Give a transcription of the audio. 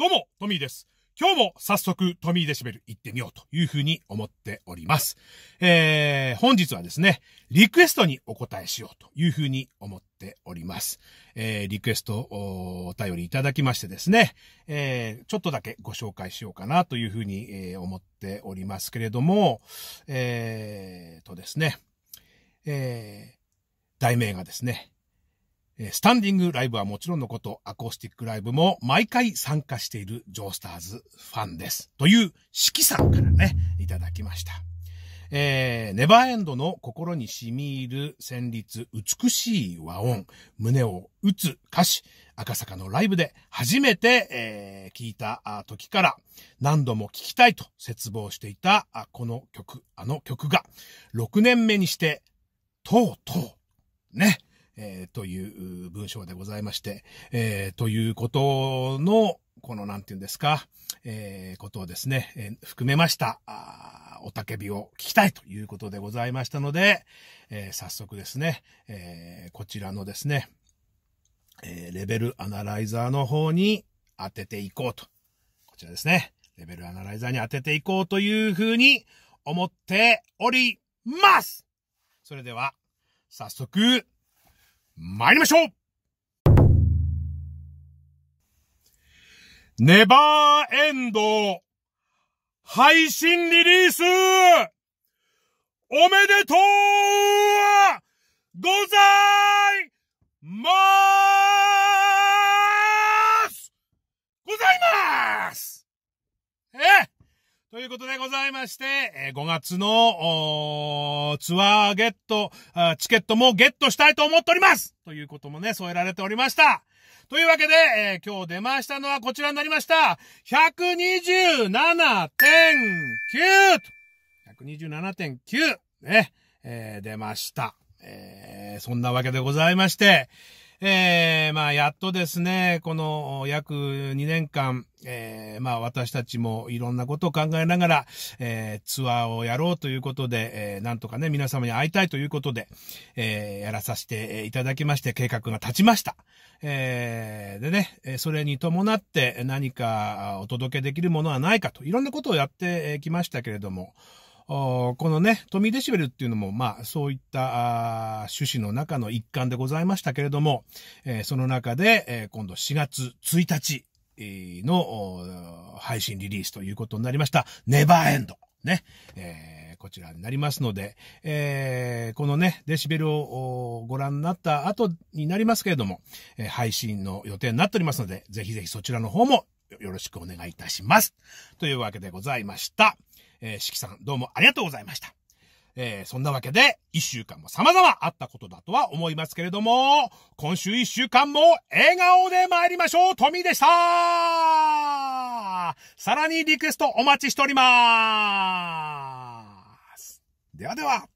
どうも、トミーです。今日も早速トミーデシベル行ってみようというふうに思っております。えー、本日はですね、リクエストにお答えしようというふうに思っております。えー、リクエストお便りいただきましてですね、えー、ちょっとだけご紹介しようかなというふうに、えー、思っておりますけれども、えー、とですね、えー、題名がですね、スタンディングライブはもちろんのこと、アコースティックライブも毎回参加しているジョースターズファンです。という、四季さんからね、いただきました。えー、ネバーエンドの心に染み入る旋律、美しい和音、胸を打つ歌詞、赤坂のライブで初めて、えー、聞いた時から何度も聴きたいと絶望していたこの曲、あの曲が6年目にして、とうとう、ね、えー、という文章でございまして、えー、ということの、この、何て言うんですか、えー、ことをですね、えー、含めました、あおたけびを聞きたいということでございましたので、えー、早速ですね、えー、こちらのですね、えー、レベルアナライザーの方に当てていこうと。こちらですね、レベルアナライザーに当てていこうというふうに思っておりますそれでは、早速、参りましょうネバーエンド配信リリースおめでとうございますということでございまして、え5月のツアーゲットチケットもゲットしたいと思っておりますということもね、添えられておりました。というわけで、えー、今日出ましたのはこちらになりました。127.9! 127.9! ね、えー、出ました。えー、そんなわけでございまして、えー、まあ、やっとですね、この約2年間、えー、まあ、私たちもいろんなことを考えながら、えー、ツアーをやろうということで、えー、なんとかね、皆様に会いたいということで、えー、やらさせていただきまして、計画が立ちました。えー、でね、それに伴って何かお届けできるものはないかと、いろんなことをやってきましたけれども、このね、トミーデシベルっていうのも、まあ、そういった趣旨の中の一環でございましたけれども、えー、その中で、えー、今度4月1日の配信リリースということになりました、ネバーエンド。ね、えー、こちらになりますので、えー、このね、デシベルをご覧になった後になりますけれども、え配信の予定になっておりますので、ぜひぜひそちらの方もよろしくお願いいたします。というわけでございました。えー、しきさん、どうもありがとうございました。えー、そんなわけで、一週間も様々あったことだとは思いますけれども、今週一週間も笑顔で参りましょう富でしたさらにリクエストお待ちしておりますではでは